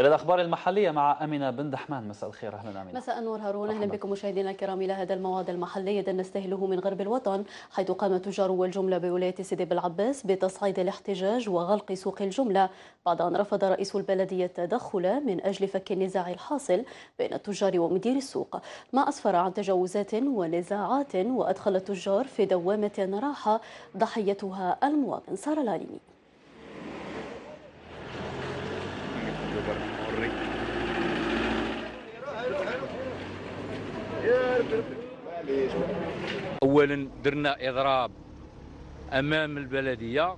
إلى الأخبار المحلية مع أمينة بن دحمان مساء الخير أهلا أمينة مساء النور هارون أهلا بكم مشاهدينا الكرام إلى هذا الموعد المحلي الذي نستهله من غرب الوطن حيث قام تجار والجملة بولاية سيدي بالعباس بتصعيد الاحتجاج وغلق سوق الجملة بعد أن رفض رئيس البلدية التدخل من أجل فك النزاع الحاصل بين التجار ومدير السوق ما أسفر عن تجاوزات ونزاعات وأدخل التجار في دوامة راحة ضحيتها المواطن سارة العليمي اولا درنا اضراب امام البلديه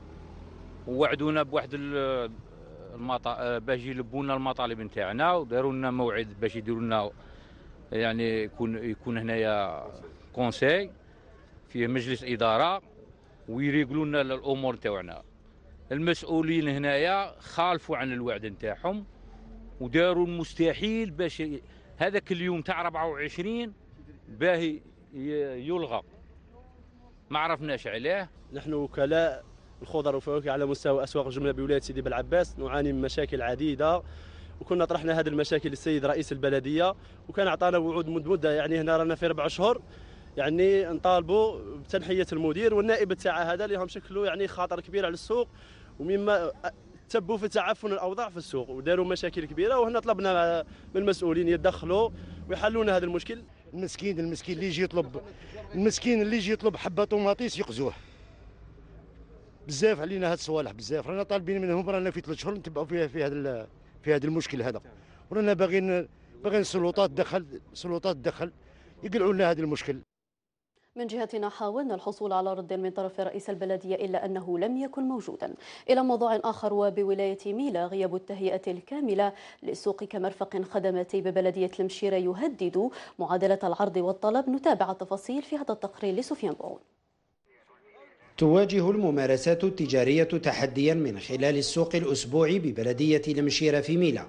ووعدونا بواحد المطا... باش يلبوا لنا المطالب نتاعنا وداروا لنا موعد باش يديروا لنا يعني يكون يكون هنايا كونساي فيه مجلس اداره ويريقلوا لنا الامور تاعنا المسؤولين هنايا خالفوا عن الوعد نتاعهم وداروا المستحيل باش هذاك اليوم تاع 24 باهي يلغى ما عرفناش عليه نحن وكلاء الخضر والفواكه على مستوى اسواق الجمله بولايه سيدي بلعباس نعاني من مشاكل عديده وكنا طرحنا هذه المشاكل للسيد رئيس البلديه وكان اعطانا وعود مده يعني هنا رانا في ربع اشهر يعني نطالبوا بتنحيه المدير والنائب تاع هذا اللي هم شكلوا يعني خاطر كبير على السوق ومما تبوا في تعفن الاوضاع في السوق وداروا مشاكل كبيره وهنا طلبنا من المسؤولين يدخلوا ويحلوا لنا هذا المشكل المسكين المسكين اللي يجي يطلب المسكين اللي يجي يطلب حبه طوماطيس يقزوه بزاف علينا هاد الصوالح بزاف رانا طالبين منهم رانا في ثلاث شهور نتبعوا فيها في هذا في هذا المشكل هذا ورانا باغيين باغيين السلطات دخل السلطات دخل يقلعوا لنا هذا المشكل من جهتنا حاولنا الحصول على رد من طرف رئيس البلدية إلا أنه لم يكن موجودا إلى موضوع آخر وبولاية ميلا غياب التهيئة الكاملة للسوق كمرفق خدماتي ببلدية المشيرة يهدد معادلة العرض والطلب نتابع التفاصيل في هذا التقرير لسفيان بون تواجه الممارسات التجارية تحديا من خلال السوق الأسبوعي ببلدية المشيرة في ميلا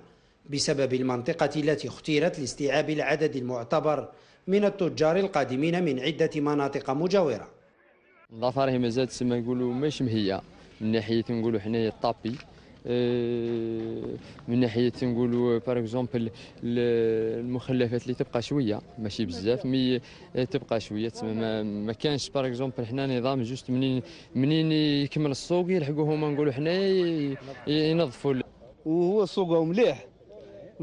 بسبب المنطقة التي اختيرت لاستيعاب العدد المعتبر من التجار القادمين من عدة مناطق مجاورة الآثار هي مازال تسمى نقولوا مش مهية من ناحية نقولوا حنايا الطابي آه، من ناحيه نقولوا باغ اكزومبل المخلفات اللي تبقى شويه ماشي بزاف مي آه، تبقى شويه تسمى ما, ما كانش باغ اكزومبل حنا نظام جوست منين منين يكمل السوق يلحقوا هما نقولوا حنا ينظفوا وهو سوقهم مليح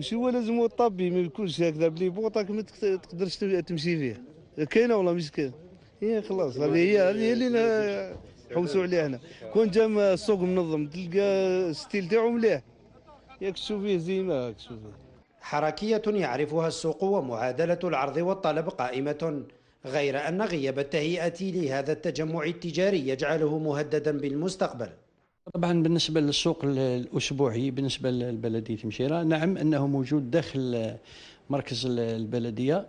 وشي هو لازم هو الطبي ما يكونش هكذا بلي بوطاك ما تقدرش تمشي فيه كاينه والله مش كاينه هي خلاص هذه هي هذه اللي نحوسوا عليها هنا كون جا السوق منظم تلقى الستيل تاعو مليح ياك تشوف فيه زي ما هاك تشوف حركية يعرفها السوق ومعادلة العرض والطلب قائمة غير أن غياب التهيئة لهذا التجمع التجاري يجعله مهددا بالمستقبل طبعا بالنسبة للسوق الأسبوعي بالنسبة للبلدية مشيرة نعم أنه موجود داخل مركز البلدية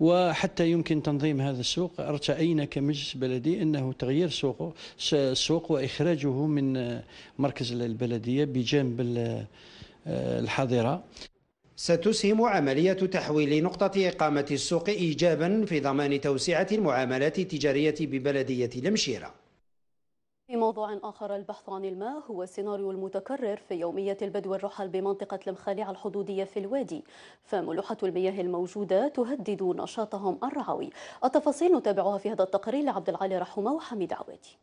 وحتى يمكن تنظيم هذا السوق ارتأينا كمجلس بلدي أنه تغيير سوقه السوق وإخراجه من مركز البلدية بجانب الحاضرة ستسهم عملية تحويل نقطة إقامة السوق إيجابا في ضمان توسعة المعاملات التجارية ببلدية المشيرة في موضوع آخر البحث عن الماء هو السيناريو المتكرر في يومية البدو الرحل بمنطقة المخالع الحدودية في الوادي فملوحة المياه الموجودة تهدد نشاطهم الرعوي التفاصيل نتابعها في هذا التقرير لعبد العالي رحمة وحميد عوادي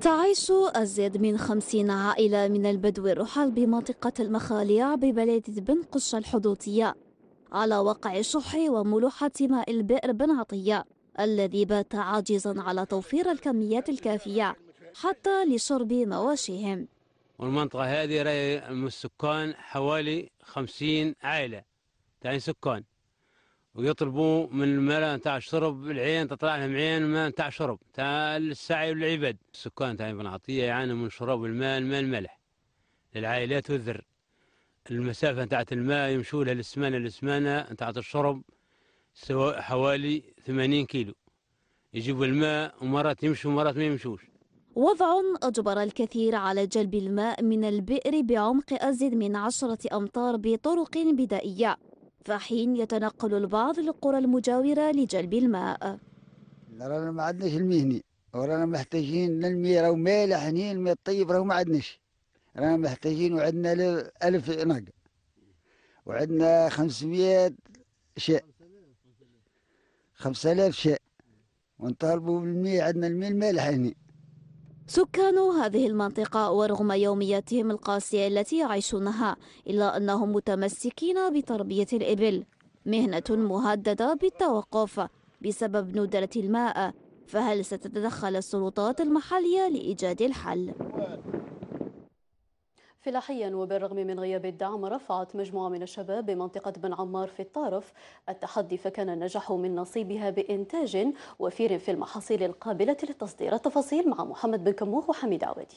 تعيش أزيد من خمسين عائلة من البدو الرحل بمنطقة المخاليع ببلدة بن قشة الحدودية على وقع شح وملوحة ماء البئر بن عطية الذي بات عاجزا على توفير الكميات الكافية حتى لشرب مواشيهم والمنطقة هذه من السكان حوالي خمسين عائلة تعني سكان ويطلبوا من الماء نتاع الشرب العين تطلع لهم عين الماء نتاع الشرب تاع السعي والعباد السكان تاع بن عطية يعانوا من شراب الماء الماء المالح للعائلات والذر المسافة نتاعت الماء يمشوا لها السمانة للسمانة نتاعت الشرب سواء حوالي 80 كيلو يجيبوا الماء ومرات يمشوا ومرات ما يمشوش وضع أجبر الكثير على جلب الماء من البئر بعمق أزيد من عشرة أمتار بطرق بدائية فحين يتنقل البعض للقرى المجاورة لجلب الماء رانا ما عندناش المهني ورانا محتاجين للمية راهو مالح هني الماء الطيب راهو ما عندناش رانا محتاجين وعندنا ألف ناقة وعندنا 500 شئ آلاف شاء ونطالبوا بالمية عندنا المية المالح هنا سكان هذه المنطقة ورغم يومياتهم القاسية التي يعيشونها إلا أنهم متمسكين بتربية الإبل مهنة مهددة بالتوقف بسبب ندرة الماء فهل ستتدخل السلطات المحلية لإيجاد الحل؟ فلاحيا وبالرغم من غياب الدعم رفعت مجموعة من الشباب بمنطقة بن عمار في الطرف التحدي فكان النجاح من نصيبها بإنتاج وفير في المحاصيل القابلة للتصدير التفاصيل مع محمد بن كموخ وحميد عودي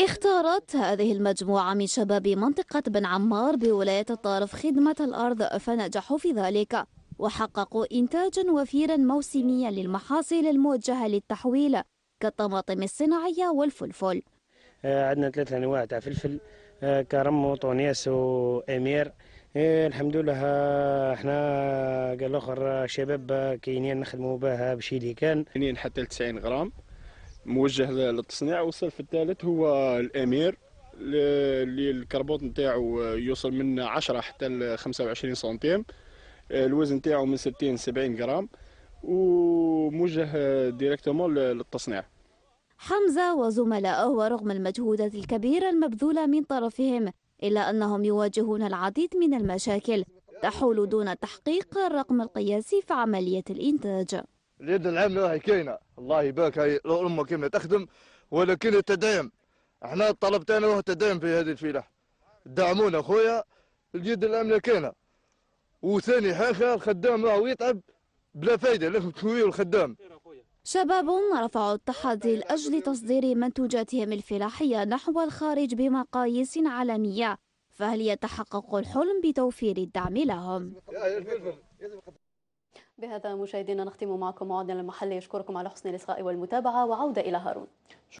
اختارت هذه المجموعة من شباب منطقة بن عمار بولاية الطرف خدمة الأرض فنجحوا في ذلك وحققوا إنتاجا وفيرا موسميا للمحاصيل الموجهة للتحويل كالطماطم الصناعية والفلفل آه، عندنا ثلاثة أنواع تاع فلفل آه، كرم وطونيس وأمير آه، الحمد لله احنا قال الاخر شباب كاينين نخدموا بها بشي اللي كان كاينين حتى ل 90 غرام موجه للتصنيع والصنف الثالث هو الامير اللي الكربوط نتاعو يوصل من 10 حتى ل 25 سنتيم الوزن نتاعو من 60 70 غرام وموجه ديريكتومون للتصنيع حمزة وزملائه ورغم المجهودات الكبيرة المبذولة من طرفهم إلا أنهم يواجهون العديد من المشاكل تحول دون تحقيق الرقم القياسي في عملية الإنتاج اليد العاملة راهي كاينة الله يبارك هاي الأمة كما تخدم ولكن التدعيم احنا الطلب تاعنا هو التدعيم في هذه الفلاحة دعمونا خويا اليد العاملة كاينة وثاني حاجة الخدام راهو يتعب بلا فايدة لا الخدام شباب رفعوا التحدي لأجل تصدير منتوجاتهم الفلاحية نحو الخارج بمقاييس عالمية فهل يتحقق الحلم بتوفير الدعم لهم؟ بهذا مشاهدينا نختم معكم موعدنا المحلي يشكركم على حسن الإصغاء والمتابعة وعودة إلى هارون